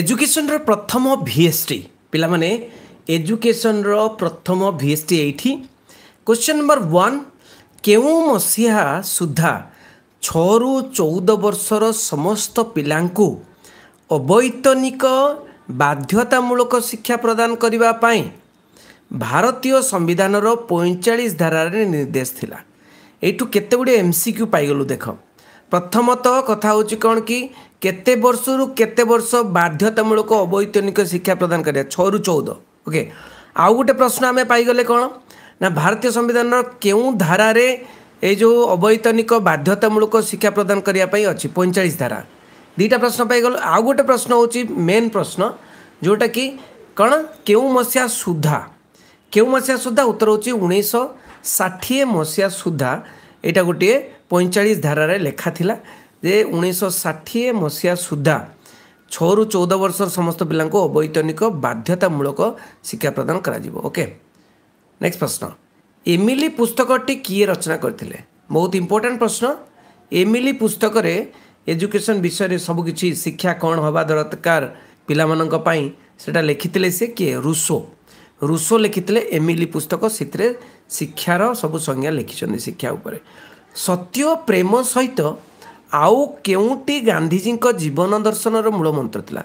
ଏଜୁକେସନ୍ର ପ୍ରଥମ V S T ପିଲାମାନେ ଏଜୁକେସନ୍ର ପ୍ରଥମ ଭି ଏସ୍ ଟି ଏଇଠି କ୍ୱେଶ୍ଚନ୍ ନମ୍ବର ୱାନ୍ କେଉଁ ମସିହା ସୁଦ୍ଧା ଛଅରୁ ଚଉଦ ବର୍ଷର ସମସ୍ତ ପିଲାଙ୍କୁ ଅବୈତନିକ ବାଧ୍ୟତାମୂଳକ ଶିକ୍ଷା ପ୍ରଦାନ କରିବା ପାଇଁ ଭାରତୀୟ ସମ୍ବିଧାନର ପଇଁଚାଳିଶ ଧାରାରେ ନିର୍ଦ୍ଦେଶ ଥିଲା ଏଇଠୁ କେତେ ଗୁଡ଼ିଏ ଏମ୍ ସି କ୍ୟୁ ପାଇଗଲୁ ଦେଖ ପ୍ରଥମତଃ କଥା ହେଉଛି କ'ଣ କି କେତେ ବର୍ଷରୁ କେତେ ବର୍ଷ ବାଧ୍ୟତାମୂଳକ ଅବୈତନିକ ଶିକ୍ଷା ପ୍ରଦାନ କରିବା ଛଅରୁ ଚଉଦ ଓକେ ଆଉ ଗୋଟେ ପ୍ରଶ୍ନ ଆମେ ପାଇଗଲେ କ'ଣ ନା ଭାରତୀୟ ସମ୍ବିଧାନର କେଉଁ ଧାରାରେ ଏଇ ଯେଉଁ ଅବୈତନିକ ବାଧ୍ୟତାମୂଳକ ଶିକ୍ଷା ପ୍ରଦାନ କରିବା ପାଇଁ ଅଛି ପଇଁଚାଳିଶ ଧାରା ଦୁଇଟା ପ୍ରଶ୍ନ ପାଇଗଲୁ ଆଉ ଗୋଟେ ପ୍ରଶ୍ନ ହେଉଛି ମେନ୍ ପ୍ରଶ୍ନ ଯେଉଁଟାକି କ'ଣ କେଉଁ ମସିହା ସୁଦ୍ଧା କେଉଁ ମସିହା ସୁଦ୍ଧା ଉତ୍ତର ହେଉଛି ଉଣେଇଶହ ଷାଠିଏ ମସିହା ସୁଦ୍ଧା ଏଇଟା ଗୋଟିଏ ପଇଁଚାଳିଶ ଧାରାରେ ଲେଖା ଥିଲା उन्स ष सुधा छु चौध वर्ष समस्त पिन् अवैतिक बाध्यतामूक शिक्षा प्रदान गरियो ओके नेक्स प्रश्न एमिली पुस्तक रचना बहुत गरिम्पोर्ट्यान्ट प्रश्न एमली पुस्तकले एजुकेशन विषय सबक शिक्षा कन् हाम दरकार पिस लेखिए सि कि रुषो रुषो लेखिदिँदै एमिली पुस्तक शिक्षार सब संज्ञा लेखिन्छ शिक्षा उप सत्य प्रेम सहित ଆଉ କେଉଁଠି ଗାନ୍ଧିଜୀଙ୍କ ଜୀବନ ଦର୍ଶନର ମୂଳ ମନ୍ତ୍ର ଥିଲା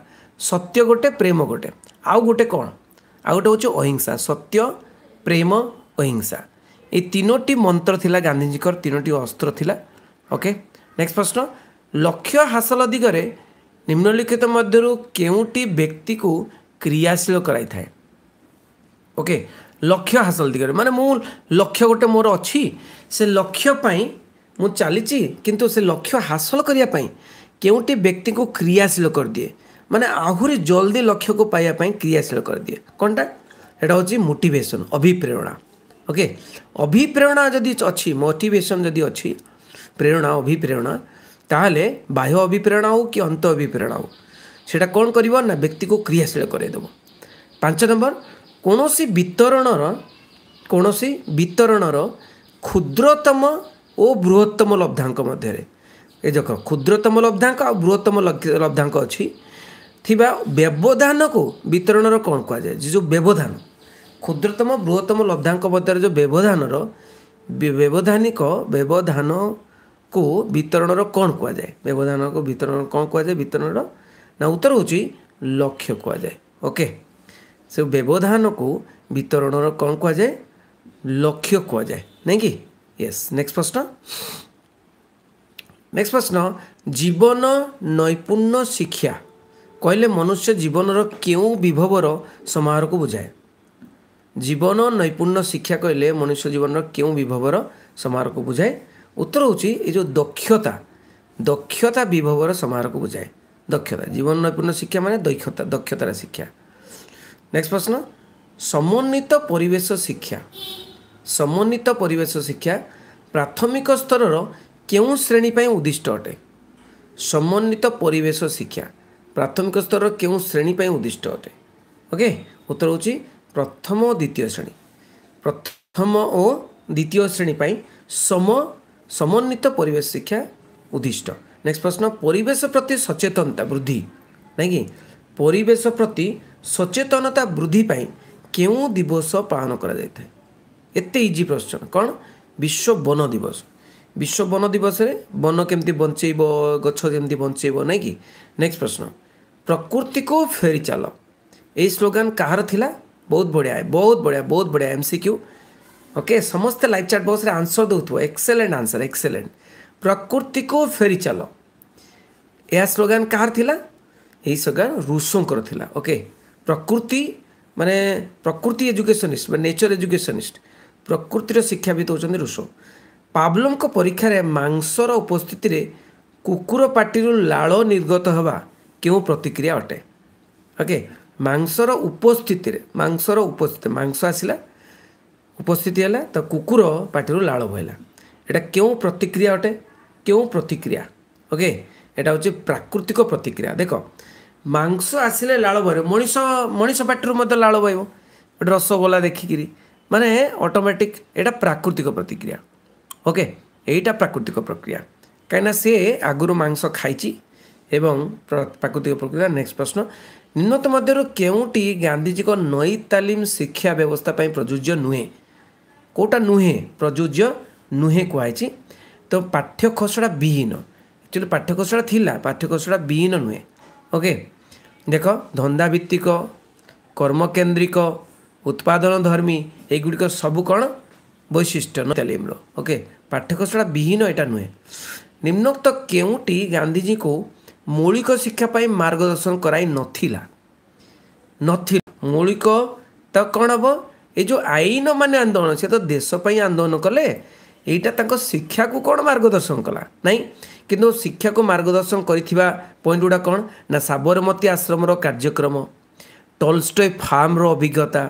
ସତ୍ୟ ଗୋଟେ ପ୍ରେମ ଗୋଟେ ଆଉ ଗୋଟେ କ'ଣ ଆଉ ଗୋଟେ ହେଉଛି ଅହିଂସା ସତ୍ୟ ପ୍ରେମ ଅହିଂସା ଏଇ ତିନୋଟି ମନ୍ତ୍ର ଥିଲା ଗାନ୍ଧିଜୀଙ୍କର ତିନୋଟି ଅସ୍ତ୍ର ଥିଲା ଓକେ ନେକ୍ସଟ ପ୍ରଶ୍ନ ଲକ୍ଷ୍ୟ ହାସଲ ଦିଗରେ ନିମ୍ନଲିଖିତ ମଧ୍ୟରୁ କେଉଁଟି ବ୍ୟକ୍ତିକୁ କ୍ରିୟାଶୀଳ କରାଇଥାଏ ଓକେ ଲକ୍ଷ୍ୟ ହାସଲ ଦିଗରେ ମାନେ ମୁଁ ଲକ୍ଷ୍ୟ ଗୋଟେ ମୋର ଅଛି ସେ ଲକ୍ଷ୍ୟ ପାଇଁ ମୁଁ ଚାଲିଛି କିନ୍ତୁ ସେ ଲକ୍ଷ୍ୟ ହାସଲ କରିବା ପାଇଁ କେଉଁଟି ବ୍ୟକ୍ତିଙ୍କୁ କ୍ରିୟାଶୀଳ କରିଦିଏ ମାନେ ଆହୁରି ଜଲ୍ଦି ଲକ୍ଷ୍ୟକୁ ପାଇବା ପାଇଁ କ୍ରିୟାଶୀଳ କରିଦିଏ କ'ଣଟା ସେଇଟା ହେଉଛି ମୋଟିଭେସନ୍ ଅଭିପ୍ରେରଣା ଓକେ ଅଭିପ୍ରେରଣା ଯଦି ଅଛି ମୋଟିଭେସନ୍ ଯଦି ଅଛି ପ୍ରେରଣା ଅଭିପ୍ରେରଣା ତାହେଲେ ବାହ୍ୟ ଅଭିପ୍ରେରଣା ହେଉ କି ଅନ୍ତ ଅଭିପ୍ରେରଣା ହେଉ ସେଇଟା କ'ଣ କରିବ ନା ବ୍ୟକ୍ତିକୁ କ୍ରିୟାଶୀଳ କରାଇଦେବ ପାଞ୍ଚ ନମ୍ବର କୌଣସି ବିତରଣର କୌଣସି ବିତରଣର କ୍ଷୁଦ୍ରତମ ଓ ବୃହତ୍ତମ ଲବ୍ଧାଙ୍କ ମଧ୍ୟରେ ଏ ଦେଖ କ୍ଷୁଦ୍ରତମ ଲବ୍ଧାଙ୍କ ଆଉ ବୃହତ୍ତମ ଲବ୍ଧାଙ୍କ ଅଛି ଥିବା ବ୍ୟବଧାନକୁ ବିତରଣର କ'ଣ କୁହାଯାଏ ଯେଉଁ ବ୍ୟବଧାନ କ୍ଷୁଦ୍ରତମ ବୃହତ୍ତମ ଲବ୍ଧାଙ୍କ ମଧ୍ୟରେ ଯେଉଁ ବ୍ୟବଧାନର ବ୍ୟବଧାନିକ ବ୍ୟବଧାନକୁ ବିତରଣର କ'ଣ କୁହାଯାଏ ବ୍ୟବଧାନକୁ ବିତରଣ କ'ଣ କୁହାଯାଏ ବିତରଣର ନା ଉତ୍ତର ହେଉଛି ଲକ୍ଷ୍ୟ କୁହାଯାଏ ଓକେ ସେ ବ୍ୟବଧାନକୁ ବିତରଣର କ'ଣ କୁହାଯାଏ ଲକ୍ଷ୍ୟ କୁହାଯାଏ ନାଇଁ କି ୟେସ୍ ନେକ୍ସଟ ପ୍ରଶ୍ନ ନେକ୍ସଟ ପ୍ରଶ୍ନ ଜୀବନ ନୈପୁଣ୍ୟ ଶିକ୍ଷା କହିଲେ ମନୁଷ୍ୟ ଜୀବନର କେଉଁ ବିଭବର ସମାରୋହକୁ ବୁଝାଏ ଜୀବନ ନୈପୁଣ୍ୟ ଶିକ୍ଷା କହିଲେ ମନୁଷ୍ୟ ଜୀବନର କେଉଁ ବିଭବର ସମାରୋହକୁ ବୁଝାଏ ଉତ୍ତର ହେଉଛି ଏ ଯେଉଁ ଦକ୍ଷତା ଦକ୍ଷତା ବିଭବର ସମାରୋହକୁ ବୁଝାଏ ଦକ୍ଷତା ଜୀବନ ନୈପୁଣ୍ୟ ଶିକ୍ଷା ମାନେ ଦକ୍ଷତା ଦକ୍ଷତାର ଶିକ୍ଷା ନେକ୍ସଟ ପ୍ରଶ୍ନ ସମନ୍ୱିତ ପରିବେଶ ଶିକ୍ଷା ସମନ୍ୱିତ ପରିବେଶ ଶିକ୍ଷା ପ୍ରାଥମିକ ସ୍ତରର କେଉଁ ଶ୍ରେଣୀ ପାଇଁ ଉଦ୍ଦିଷ୍ଟ ଅଟେ ସମନ୍ୱିତ ପରିବେଶ ଶିକ୍ଷା ପ୍ରାଥମିକ ସ୍ତରର କେଉଁ ଶ୍ରେଣୀ ପାଇଁ ଉଦ୍ଦିଷ୍ଟ ଅଟେ ଓକେ ଉତ୍ତର ହେଉଛି ପ୍ରଥମ ଓ ଦ୍ୱିତୀୟ ଶ୍ରେଣୀ ପ୍ରଥମ ଓ ଦ୍ୱିତୀୟ ଶ୍ରେଣୀ ପାଇଁ ସମ ସମନ୍ୱିତ ପରିବେଶ ଶିକ୍ଷା ଉଦ୍ଦିଷ୍ଟ ନେକ୍ସଟ ପ୍ରଶ୍ନ ପରିବେଶ ପ୍ରତି ସଚେତନତା ବୃଦ୍ଧି ନାଇଁ କି ପରିବେଶ ପ୍ରତି ସଚେତନତା ବୃଦ୍ଧି ପାଇଁ କେଉଁ ଦିବସ ପାଳନ କରାଯାଇଥାଏ ଏତେ ଇଜି ପ୍ରଶ୍ନ କ'ଣ ବିଶ୍ୱ ବନ ଦିବସ ବିଶ୍ୱ ବନ ଦିବସରେ ବନ କେମିତି ବଞ୍ଚେଇବ ଗଛ କେମିତି ବଞ୍ଚେଇବ ନାଇଁ କି ନେକ୍ସଟ ପ୍ରଶ୍ନ ପ୍ରକୃତିକୁ ଫେରି ଚାଲ ଏହି ସ୍ଲୋଗାନ କାହାର ଥିଲା ବହୁତ ବଢ଼ିଆ ବହୁତ ବଢ଼ିଆ ବହୁତ ବଢ଼ିଆ ଏମ୍ ସି କ୍ୟୁ ଓକେ ସମସ୍ତେ ଲାଇଭ୍ ଚାଟ୍ ବକ୍ସରେ ଆନ୍ସର୍ ଦେଉଥିବ ଏକ୍ସେଲେଣ୍ଟ ଆନ୍ସର୍ ଏକ୍ସେଲେଣ୍ଟ ପ୍ରକୃତିକୁ ଫେରି ଚାଲ ଏହା ସ୍ଲୋଗାନ କାହାର ଥିଲା ଏହି ସ୍ଲୋଗାନ ରୁଷୋଙ୍କର ଥିଲା ଓକେ ପ୍ରକୃତି ମାନେ ପ୍ରକୃତି ଏଜୁକେସନିଷ୍ଟ ମାନେ ନେଚର ଏଜୁକେସନିଷ୍ଟ ପ୍ରକୃତିର ଶିକ୍ଷା ବି ଦେଉଛନ୍ତି ଋଷଭ ପାବ୍ଲୋଙ୍କ ପରୀକ୍ଷାରେ ମାଂସର ଉପସ୍ଥିତିରେ କୁକୁର ପାଟିରୁ ଲାଳ ନିର୍ଗତ ହେବା କେଉଁ ପ୍ରତିକ୍ରିୟା ଅଟେ ଓକେ ମାଂସର ଉପସ୍ଥିତିରେ ମାଂସର ଉପସ୍ଥିତି ମାଂସ ଆସିଲା ଉପସ୍ଥିତି ହେଲା ତ କୁକୁର ପାଟିରୁ ଲାଳ ବହିଲା ଏଇଟା କେଉଁ ପ୍ରତିକ୍ରିୟା ଅଟେ କେଉଁ ପ୍ରତିକ୍ରିୟା ଓକେ ଏଇଟା ହେଉଛି ପ୍ରାକୃତିକ ପ୍ରତିକ୍ରିୟା ଦେଖ ମାଂସ ଆସିଲେ ଲାଳ ବହିବ ମଣିଷ ମଣିଷ ପାଟିରୁ ମଧ୍ୟ ଲାଳ ବହିବ ଗୋଟେ ରସଗୋଲା ଦେଖିକିରି মানে অটোমেটিক এটা ପ୍ରାକୃତିକ ପ୍ରତିକ୍ରିୟା ଓକେ ଏଇଟା ପ୍ରାକୃତିକ ପ୍ରକ୍ରିୟା କାହିଁକିନା ସିଏ ଆଗରୁ ମାଂସ ଖାଇଛି ଏବଂ ପ୍ରାକୃତିକ ପ୍ରକ୍ରିୟା ନେକ୍ସଟ ପ୍ରଶ୍ନ ନିମ୍ନତ ମଧ୍ୟରୁ କେଉଁଟି ଗାନ୍ଧିଜୀଙ୍କ ନଈ ତାଲିମ ଶିକ୍ଷା ବ୍ୟବସ୍ଥା ପାଇଁ ପ୍ରଯୁଜ୍ୟ ନୁହେଁ କେଉଁଟା ନୁହେଁ ପ୍ରଯୁଜ୍ୟ ନୁହେଁ କୁହାଯାଇଛି ତ ପାଠ୍ୟ ଖସଡ଼ା ବିହୀନ ଆକ୍ଚୁଆଲି ପାଠ୍ୟ ଖସଡ଼ା ଥିଲା ପାଠ୍ୟ ଖସଡ଼ା ବିହୀନ ନୁହେଁ ଓକେ ଦେଖ ଧନ୍ଦାଭିତ୍ତିକ କର୍ମକେନ୍ଦ୍ରିକ ଉତ୍ପାଦନ ଧର୍ମୀ ଏଗୁଡ଼ିକ ସବୁ କ'ଣ ବୈଶିଷ୍ଟ୍ୟ ନ ତାଲିମର ଓକେ ପାଠ୍ୟକଶଳା ବିହୀନ ଏଇଟା ନୁହେଁ ନିମ୍ନୋକ୍ତ କେଉଁଠି ଗାନ୍ଧୀଜୀଙ୍କୁ ମୌଳିକ ଶିକ୍ଷା ପାଇଁ ମାର୍ଗଦର୍ଶନ କରାଇ ନଥିଲା ନଥିଲା ମୌଳିକ ତ କ'ଣ ହେବ ଏ ଯେଉଁ ଆଇନ ମାନେ ଆନ୍ଦୋଳନ ସେ ତ ଦେଶ ପାଇଁ ଆନ୍ଦୋଳନ କଲେ ଏଇଟା ତାଙ୍କ ଶିକ୍ଷାକୁ କ'ଣ ମାର୍ଗଦର୍ଶନ କଲା ନାହିଁ କିନ୍ତୁ ଶିକ୍ଷାକୁ ମାର୍ଗଦର୍ଶନ କରିଥିବା ପଏଣ୍ଟ ଗୁଡ଼ା କ'ଣ ନା ସାବରମତୀ ଆଶ୍ରମର କାର୍ଯ୍ୟକ୍ରମ ଟଲଷ୍ଟଏ ଫାର୍ମର ଅଭିଜ୍ଞତା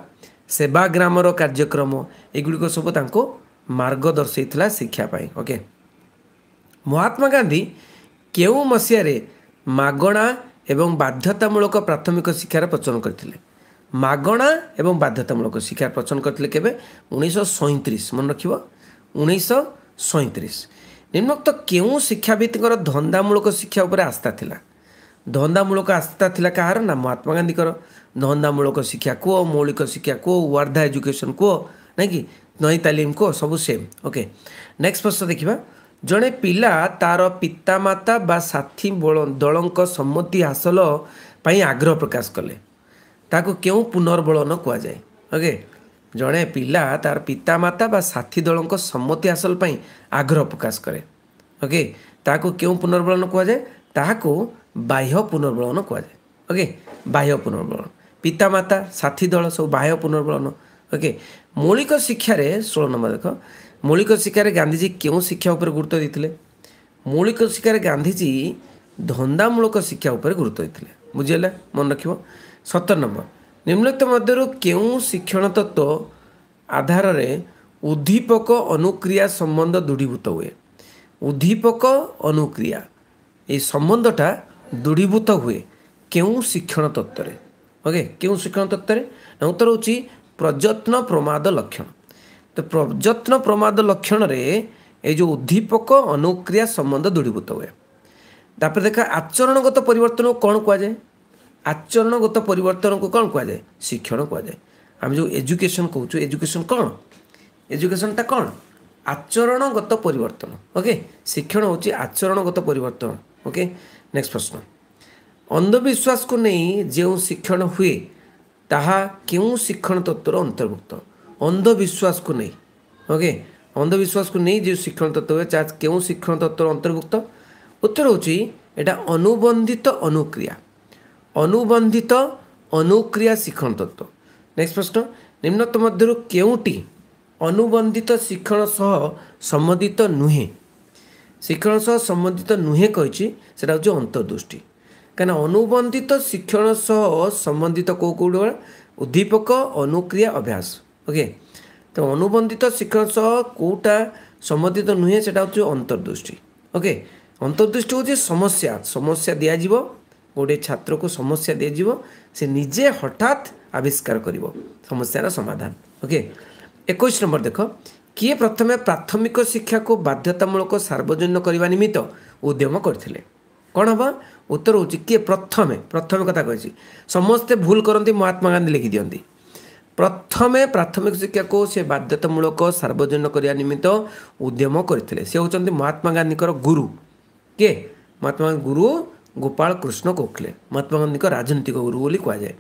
ସେବା ଗ୍ରାମର କାର୍ଯ୍ୟକ୍ରମ ଏଗୁଡ଼ିକ ସବୁ ତାଙ୍କୁ ମାର୍ଗ ଦର୍ଶାଇଥିଲା ଶିକ୍ଷା ପାଇଁ ଓକେ ମହାତ୍ମା ଗାନ୍ଧୀ କେଉଁ ମସିହାରେ ମାଗଣା ଏବଂ ବାଧ୍ୟତାମୂଳକ ପ୍ରାଥମିକ ଶିକ୍ଷାର ପ୍ରଚଳନ କରିଥିଲେ ମାଗଣା ଏବଂ ବାଧ୍ୟତାମୂଳକ ଶିକ୍ଷା ପ୍ରଚଳନ କରିଥିଲେ କେବେ ଉଣେଇଶହ ସଇଁତିରିଶ ମନେ ରଖିବ ଉଣେଇଶହ ସଇଁତିରିଶ ନିମ୍ନକ୍ତ କେଉଁ ଶିକ୍ଷାବିତ୍ଙ୍କର ଧନ୍ଦାମୂଳକ ଶିକ୍ଷା ଉପରେ ଆସ୍ଥା ଥିଲା ଧନ୍ଦାମୂଳକ ଆସ୍ଥା ଥିଲା କାହାର ନା ମହାତ୍ମା ଗାନ୍ଧୀଙ୍କର ଧନ୍ଦାମୂଳକ ଶିକ୍ଷା କୁହ ମୌଳିକ ଶିକ୍ଷା କୁହ ୱାର୍ଦ୍ଧା ଏଜୁକେସନ୍ କୁହ ନାଇଁ କି ନଇ ତାଲିମ କୁହ ସବୁ ସେମ୍ ଓକେ ନେକ୍ସଟ ପ୍ରଶ୍ନ ଦେଖିବା ଜଣେ ପିଲା ତା'ର ପିତାମାତା ବା ସାଥୀ ଦଳଙ୍କ ସମ୍ମତି ହାସଲ ପାଇଁ ଆଗ୍ରହ ପ୍ରକାଶ କଲେ ତାକୁ କେଉଁ ପୁନର୍ବଳନ କୁହାଯାଏ ଓକେ ଜଣେ ପିଲା ତା'ର ପିତାମାତା ବା ସାଥୀ ଦଳଙ୍କ ସମ୍ମତି ହାସଲ ପାଇଁ ଆଗ୍ରହ ପ୍ରକାଶ କରେ ଓକେ ତାହାକୁ କେଉଁ ପୁନର୍ବଳନ କୁହାଯାଏ ତାହାକୁ ବାହ୍ୟ ପୁନର୍ବଳନ କୁହାଯାଏ ଓକେ ବାହ୍ୟ ପୁନର୍ବଳନ ପିତାମାତା ସାଥୀ ଦଳ ସବୁ ବାହ୍ୟ ପୁନର୍ବଳନ ଓକେ ମୌଳିକ ଶିକ୍ଷାରେ ଷୋହଳ ନମ୍ବର ଦେଖ ମୌଳିକ ଶିକ୍ଷାରେ ଗାନ୍ଧିଜୀ କେଉଁ ଶିକ୍ଷା ଉପରେ ଗୁରୁତ୍ୱ ଦେଇଥିଲେ ମୌଳିକ ଶିକ୍ଷାରେ ଗାନ୍ଧିଜୀ ଧନ୍ଦାମୂଳକ ଶିକ୍ଷା ଉପରେ ଗୁରୁତ୍ୱ ଦେଇଥିଲେ ବୁଝିହେଲା ମନେ ରଖିବ ସତର ନମ୍ବର ନିମ୍ନଲିଖିତ ମଧ୍ୟରୁ କେଉଁ ଶିକ୍ଷଣ ତତ୍ତ୍ୱ ଆଧାରରେ ଉଦ୍ଦୀପକ ଅନୁକ୍ରିୟା ସମ୍ବନ୍ଧ ଦୃଢ଼ୀଭୂତ ହୁଏ ଉଦ୍ଦୀପକ ଅନୁକ୍ରିୟା ଏଇ ସମ୍ବନ୍ଧଟା ଦୃଢ଼ୀଭୂତ ହୁଏ କେଉଁ ଶିକ୍ଷଣ ତତ୍ତ୍ୱରେ ଓକେ କେଉଁ ଶିକ୍ଷଣ ତତ୍ତ୍ୱରେ ଉତ୍ତର ହେଉଛି ପ୍ରଯତ୍ନ ପ୍ରମାଦ ଲକ୍ଷଣ ତ ପ୍ରଯତ୍ନ ପ୍ରମାଦ ଲକ୍ଷଣରେ ଏଇ ଯେଉଁ ଉଦ୍ଦୀପକ ଅନୁକ୍ରିୟା ସମ୍ବନ୍ଧ ଦୂଢ଼ୀଭୂତ ହୁଏ ତାପରେ ଦେଖା ଆଚରଣଗତ ପରିବର୍ତ୍ତନକୁ କ'ଣ କୁହାଯାଏ ଆଚରଣଗତ ପରିବର୍ତ୍ତନକୁ କ'ଣ କୁହାଯାଏ ଶିକ୍ଷଣ କୁହାଯାଏ ଆମେ ଯେଉଁ ଏଜୁକେସନ୍ କହୁଛୁ ଏଜୁକେସନ୍ କ'ଣ ଏଜୁକେସନ୍ଟା କ'ଣ ଆଚରଣଗତ ପରିବର୍ତ୍ତନ ଓକେ ଶିକ୍ଷଣ ହେଉଛି ଆଚରଣଗତ ପରିବର୍ତ୍ତନ ଓକେ ନେକ୍ସଟ ପ୍ରଶ୍ନ ଅନ୍ଧବିଶ୍ୱାସକୁ ନେଇ ଯେଉଁ ଶିକ୍ଷଣ ହୁଏ ତାହା କେଉଁ ଶିକ୍ଷଣ ତତ୍ତ୍ୱର ଅନ୍ତର୍ଭୁକ୍ତ ଅନ୍ଧବିଶ୍ୱାସକୁ ନେଇ ଓକେ ଅନ୍ଧବିଶ୍ୱାସକୁ ନେଇ ଯେଉଁ ଶିକ୍ଷଣ ତତ୍ତ୍ୱ ହୁଏ ତାହା କେଉଁ ଶିକ୍ଷଣ ତତ୍ତ୍ୱର ଅନ୍ତର୍ଭୁକ୍ତ ଉତ୍ତର ହେଉଛି ଏଇଟା ଅନୁବନ୍ଧିତ ଅନୁକ୍ରିୟା ଅନୁବନ୍ଧିତ ଅନୁକ୍ରିୟା ଶିକ୍ଷଣ ତତ୍ତ୍ୱ ନେକ୍ସଟ ପ୍ରଶ୍ନ ନିମ୍ନତ ମଧ୍ୟରୁ କେଉଁଟି ଅନୁବନ୍ଧିତ ଶିକ୍ଷଣ ସହ ସମ୍ବନ୍ଧିତ ନୁହେଁ ଶିକ୍ଷଣ ସହ ସମ୍ବନ୍ଧିତ ନୁହେଁ କହିଛି ସେଇଟା ହେଉଛି ଅନ୍ତର୍ଦୃଷ୍ଟି କାରଣ ଅନୁବନ୍ଧିତ ଶିକ୍ଷଣ ସହ ସମ୍ବନ୍ଧିତ କେଉଁ କେଉଁଠି ଉଦ୍ଦୀପକ ଅନୁକ୍ରିୟା ଅଭ୍ୟାସ ଓକେ ତ ଅନୁବନ୍ଧିତ ଶିକ୍ଷଣ ସହ କେଉଁଟା ସମ୍ବନ୍ଧିତ ନୁହେଁ ସେଇଟା ହେଉଛି ଅନ୍ତର୍ଦୃଷ୍ଟି ଓକେ ଅନ୍ତର୍ଦୃଷ୍ଟି ହେଉଛି ସମସ୍ୟା ସମସ୍ୟା ଦିଆଯିବ ଗୋଟିଏ ଛାତ୍ରକୁ ସମସ୍ୟା ଦିଆଯିବ ସେ ନିଜେ ହଠାତ୍ ଆବିଷ୍କାର କରିବ ସମସ୍ୟାର ସମାଧାନ ଓକେ ଏକୋଇଶ ନମ୍ବର ଦେଖ କିଏ ପ୍ରଥମେ ପ୍ରାଥମିକ ଶିକ୍ଷାକୁ ବାଧ୍ୟତାମୂଳକ ସାର୍ବଜନୀନ କରିବା ନିମିତ୍ତ ଉଦ୍ୟମ କରିଥିଲେ କ'ଣ ହେବ ଉତ୍ତର ହେଉଛି କିଏ ପ୍ରଥମେ ପ୍ରଥମେ କଥା କହିଛି ସମସ୍ତେ ଭୁଲ କରନ୍ତି ମହାତ୍ମା ଗାନ୍ଧୀ ଲେଖିଦିଅନ୍ତି ପ୍ରଥମେ ପ୍ରାଥମିକ ଶିକ୍ଷାକୁ ସେ ବାଧ୍ୟତାମୂଳକ ସାର୍ବଜନୀନ କରିବା ନିମିତ୍ତ ଉଦ୍ୟମ କରିଥିଲେ ସେ ହେଉଛନ୍ତି ମହାତ୍ମା ଗାନ୍ଧୀଙ୍କର ଗୁରୁ କିଏ ମହାତ୍ମା ଗାନ୍ଧୀ ଗୁରୁ ଗୋପାଳ କୃଷ୍ଣ ଗୋଖଲେ ମହାତ୍ମା ଗାନ୍ଧୀଙ୍କ ରାଜନୈତିକ ଗୁରୁ ବୋଲି କୁହାଯାଏ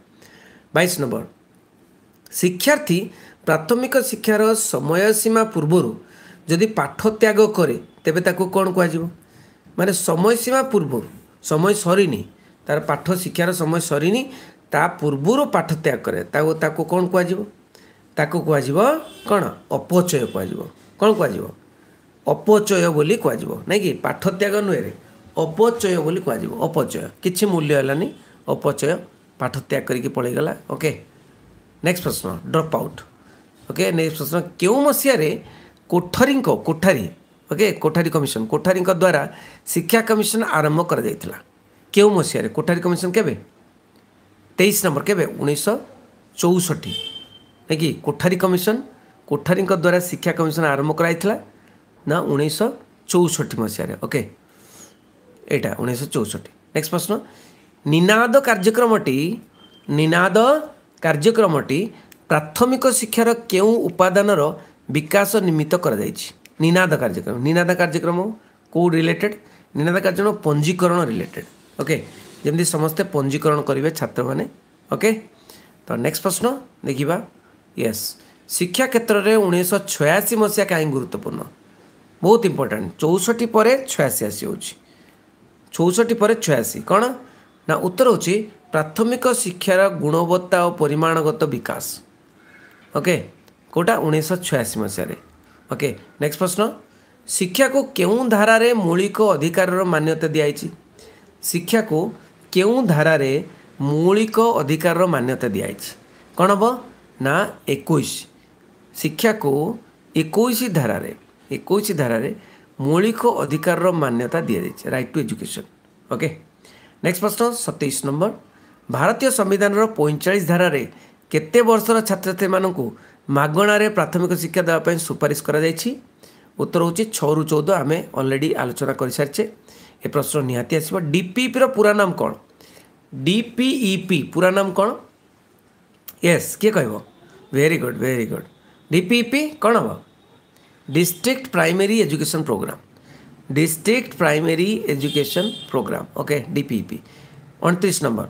ବାଇଶ ନମ୍ବର ଶିକ୍ଷାର୍ଥୀ ପ୍ରାଥମିକ ଶିକ୍ଷାର ସମୟ ସୀମା ପୂର୍ବରୁ ଯଦି ପାଠ ତ୍ୟାଗ କରେ ତେବେ ତାକୁ କ'ଣ କୁହାଯିବ ମାନେ ସମୟ ସୀମା ପୂର୍ବରୁ ସମୟ ସରିନି ତା'ର ପାଠ ଶିକ୍ଷାର ସମୟ ସରିନି ତା ପୂର୍ବରୁ ପାଠ ତ୍ୟାଗ କରେ ତାକୁ ତାକୁ କ'ଣ କୁହାଯିବ ତାକୁ କୁହାଯିବ କ'ଣ ଅପଚୟ କୁହାଯିବ କ'ଣ କୁହାଯିବ ଅପଚୟ ବୋଲି କୁହାଯିବ ନାଇଁ କି ପାଠ ତ୍ୟାଗ ନୁହେଁରେ ଅପଚୟ ବୋଲି କୁହାଯିବ ଅପଚୟ କିଛି ମୂଲ୍ୟ ହେଲାନି ଅପଚୟ ପାଠ ତ୍ୟାଗ କରିକି ପଳେଇଗଲା ଓକେ ନେକ୍ସଟ ପ୍ରଶ୍ନ ଡ୍ରପ୍ ଆଉଟ୍ ಓಕೆ ನೆಕ್ಸ್ಟ್ ಪ್ರಶ್ನ କେଉଁ ମସିହାରେ କୋଠରୀଙ୍କ କୋଠାରୀ ଓକେ କୋଠାରୀ କମିଶନ କୋଠାରୀଙ୍କ ଦ୍ୱାରା ଶିକ୍ଷା କମିଶନ ଆରମ୍ଭ କରାଯାଇଥିଲା କେଉଁ ମସିହାରେ କୋଠାରୀ କମିଶନ କେବେ ତେଇଶ ନମ୍ବର କେବେ ଉଣେଇଶହ ଚଉଷଠି ନାଇଁକି କୋଠାରୀ କମିଶନ କୋଠାରୀଙ୍କ ଦ୍ୱାରା ଶିକ୍ଷା କମିଶନ ଆରମ୍ଭ କରାଯାଇଥିଲା ନା ଉଣେଇଶହ ଚଉଷଠି ମସିହାରେ ଓକେ ଏଇଟା ଉଣେଇଶହ ଚଉଷଠି ନେକ୍ସଟ ପ୍ରଶ୍ନ ନିନାଦ କାର୍ଯ୍ୟକ୍ରମଟି ନିନାଦ କାର୍ଯ୍ୟକ୍ରମଟି ପ୍ରାଥମିକ ଶିକ୍ଷାର କେଉଁ ଉପାଦାନର ବିକାଶ ନିମିତ୍ତ କରାଯାଇଛି ନିନାଦ କାର୍ଯ୍ୟକ୍ରମ ନିନାଦ କାର୍ଯ୍ୟକ୍ରମ କେଉଁ ରିଲେଟେଡ଼୍ ନିନାଦ କାର୍ଯ୍ୟକ୍ରମ ପଞ୍ଜୀକରଣ ରିଲେଟେଡ଼୍ ଓକେ ଯେମିତି ସମସ୍ତେ ପଞ୍ଜୀକରଣ କରିବେ ଛାତ୍ରମାନେ ଓକେ ତ ନେକ୍ସଟ୍ ପ୍ରଶ୍ନ ଦେଖିବା ୟେସ୍ ଶିକ୍ଷା କ୍ଷେତ୍ରରେ ଉଣେଇଶହ ଛୟାଅଶୀ ମସିହା କାହିଁ ଗୁରୁତ୍ୱପୂର୍ଣ୍ଣ ବହୁତ ଇମ୍ପୋର୍ଟାଣ୍ଟ ଚଉଷଠି ପରେ ଛୟାଅଶୀ ଆସିହେଉଛି ଚଉଷଠି ପରେ ଛୟାଅଶୀ କ'ଣ ନା ଉତ୍ତର ହେଉଛି ପ୍ରାଥମିକ ଶିକ୍ଷାର ଗୁଣବତ୍ତା ଓ ପରିମାଣଗତ ବିକାଶ ଓକେ କେଉଁଟା ଉଣେଇଶହ ଛୟାଅଶୀ ମସିହାରେ ଓକେ ନେକ୍ସଟ ପ୍ରଶ୍ନ ଶିକ୍ଷାକୁ କେଉଁ ଧାରାରେ ମୌଳିକ ଅଧିକାରର ମାନ୍ୟତା ଦିଆଯାଇଛି ଶିକ୍ଷାକୁ କେଉଁ ଧାରାରେ ମୌଳିକ ଅଧିକାରର ମାନ୍ୟତା ଦିଆଯାଇଛି କ'ଣ ହେବ ନା ଏକୋଇଶ ଶିକ୍ଷାକୁ ଏକୋଇଶ ଧାରାରେ ଏକୋଇଶ ଧାରାରେ ମୌଳିକ ଅଧିକାରର ମାନ୍ୟତା ଦିଆଯାଇଛି right to education okay next ପ୍ରଶ୍ନ ସତେଇଶ ନମ୍ବର ଭାରତୀୟ ସମ୍ବିଧାନର ପଇଁଚାଳିଶ ଧାରାରେ କେତେ ବର୍ଷର ଛାତ୍ରଛାତ୍ରୀମାନଙ୍କୁ ମାଗଣାରେ ପ୍ରାଥମିକ ଶିକ୍ଷା ଦେବା ପାଇଁ ସୁପାରିଶ କରାଯାଇଛି ଉତ୍ତର ହେଉଛି ଛଅରୁ ଚଉଦ ଆମେ ଅଲରେଡ଼ି ଆଲୋଚନା କରିସାରିଛେ ଏ ପ୍ରଶ୍ନ ନିହାତି ଆସିବ ଡିପିଇପିର ପୁରା ନାମ କ'ଣ ଡିପିଇପି ପୁରା ନାମ କ'ଣ ୟେସ୍ କିଏ କହିବ very good very good DPEP କ'ଣ ହେବ district primary education programme district primary education programme okay DPEP ଅଣତିରିଶ ନମ୍ବର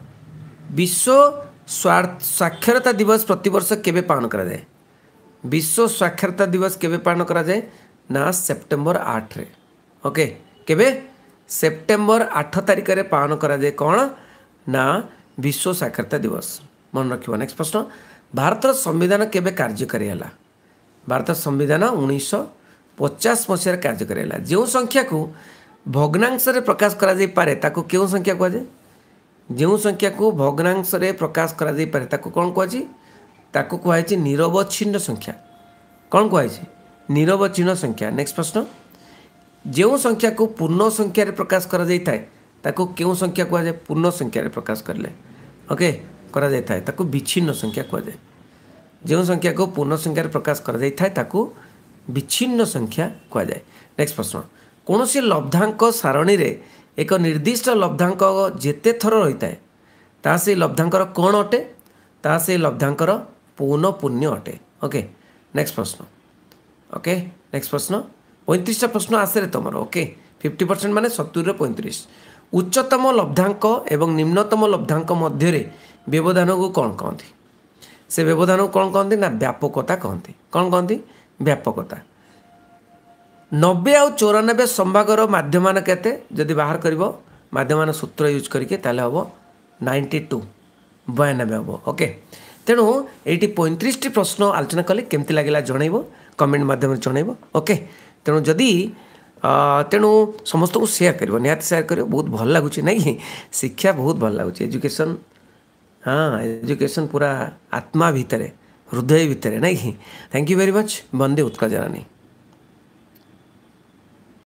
ବିଶ୍ୱ ସ୍ୱାକ୍ଷରତା ଦିବସ ପ୍ରତିବର୍ଷ କେବେ ପାଳନ କରାଯାଏ ବିଶ୍ୱ ସ୍ୱାକ୍ଷରତା ଦିବସ କେବେ ପାଳନ କରାଯାଏ ନା ସେପ୍ଟେମ୍ବର ଆଠରେ ଓକେ କେବେ ସେପ୍ଟେମ୍ବର ଆଠ ତାରିଖରେ ପାଳନ କରାଯାଏ କ'ଣ ନା ବିଶ୍ୱ ସାକ୍ଷରତା ଦିବସ ମନେ ରଖିବ ନେକ୍ସଟ ପ୍ରଶ୍ନ ଭାରତର ସମ୍ବିଧାନ କେବେ କାର୍ଯ୍ୟକାରୀ ହେଲା ଭାରତର ସମ୍ବିଧାନ ଉଣେଇଶହ ପଚାଶ ମସିହାରେ କାର୍ଯ୍ୟକାରୀ ହେଲା ଯେଉଁ ସଂଖ୍ୟାକୁ ଭଗ୍ନାଂଶରେ ପ୍ରକାଶ କରାଯାଇପାରେ ତାକୁ କେଉଁ ସଂଖ୍ୟା କୁହାଯାଏ ଯେଉଁ ସଂଖ୍ୟାକୁ ଭଗ୍ନାଂଶରେ ପ୍ରକାଶ କରାଯାଇପାରେ ତାକୁ କ'ଣ କୁହାଛି ତାକୁ କୁହାଯାଇଛି ନିରବଚ୍ଛିନ୍ନ ସଂଖ୍ୟା କ'ଣ କୁହାଯାଇଛି ନିରବଚ୍ଛିନ୍ନ ସଂଖ୍ୟା ନେକ୍ସଟ ପ୍ରଶ୍ନ ଯେଉଁ ସଂଖ୍ୟାକୁ ପୂର୍ଣ୍ଣ ସଂଖ୍ୟାରେ ପ୍ରକାଶ କରାଯାଇଥାଏ ତାକୁ କେଉଁ ସଂଖ୍ୟା କୁହାଯାଏ ପୂର୍ଣ୍ଣ ସଂଖ୍ୟାରେ ପ୍ରକାଶ କରିଲେ ଓକେ କରାଯାଇଥାଏ ତାକୁ ବିଚ୍ଛିନ୍ନ ସଂଖ୍ୟା କୁହାଯାଏ ଯେଉଁ ସଂଖ୍ୟାକୁ ପୂର୍ଣ୍ଣ ସଂଖ୍ୟାରେ ପ୍ରକାଶ କରାଯାଇଥାଏ ତାକୁ ବିଚ୍ଛିନ୍ନ ସଂଖ୍ୟା କୁହାଯାଏ ନେକ୍ସଟ ପ୍ରଶ୍ନ କୌଣସି ଲବ୍ଧାଙ୍କ ସାରଣୀରେ ଏକ ନିର୍ଦ୍ଦିଷ୍ଟ ଲବ୍ଧାଙ୍କ ଯେତେ ଥର ରହିଥାଏ ତାହା ସେ ଲବ୍ଧାଙ୍କର କ'ଣ ଅଟେ ତାହା ସେ ଲବ୍ଧାଙ୍କର ପୁନଃ ପୁଣ୍ୟ ଅଟେ ଓକେ ନେକ୍ସଟ ପ୍ରଶ୍ନ ଓକେ ନେକ୍ସଟ ପ୍ରଶ୍ନ ପଇଁତିରିଶଟା ପ୍ରଶ୍ନ ଆସେରେ ତୁମର ଓକେ ଫିଫ୍ଟି ପରସେଣ୍ଟ ମାନେ ସତୁରିରେ ପଇଁତିରିଶ ଉଚ୍ଚତମ ଲବ୍ଧାଙ୍କ ଏବଂ ନିମ୍ନତମ ଲବ୍ଧାଙ୍କ ମଧ୍ୟରେ ବ୍ୟବଧାନକୁ କ'ଣ କହନ୍ତି ସେ ବ୍ୟବଧାନକୁ କ'ଣ କହନ୍ତି ନା ବ୍ୟାପକତା କହନ୍ତି କ'ଣ କହନ୍ତି ବ୍ୟାପକତା ନବେ ଆଉ ଚଉରାନବେ ସମ୍ଭାଗର ମାଧ୍ୟମାନ କେତେ ଯଦି ବାହାର କରିବ ମାଧ୍ୟମାନ ସୂତ୍ର ୟୁଜ୍ କରିକି ତାହେଲେ ହେବ ନାଇଣ୍ଟି ଟୁ ବୟାନବେ ହେବ ଓକେ ତେଣୁ ଏଇଠି ପଇଁତିରିଶଟି ପ୍ରଶ୍ନ ଆଲୋଚନା କଲେ କେମିତି ଲାଗିଲା ଜଣାଇବ କମେଣ୍ଟ ମାଧ୍ୟମରେ ଜଣାଇବ ଓକେ ତେଣୁ ଯଦି ତେଣୁ ସମସ୍ତଙ୍କୁ ସେୟାର କରିବ ନିହାତି ସେୟାର କରିବ ବହୁତ ଭଲ ଲାଗୁଛି ନାଇଁ କି ଶିକ୍ଷା ବହୁତ ଭଲ ଲାଗୁଛି ଏଜୁକେସନ୍ ହଁ ଏଜୁକେସନ୍ ପୁରା ଆତ୍ମା ଭିତରେ ହୃଦୟ ଭିତରେ ନାଇଁ କି thank you very much Bande Utkala ଜାରାନୀ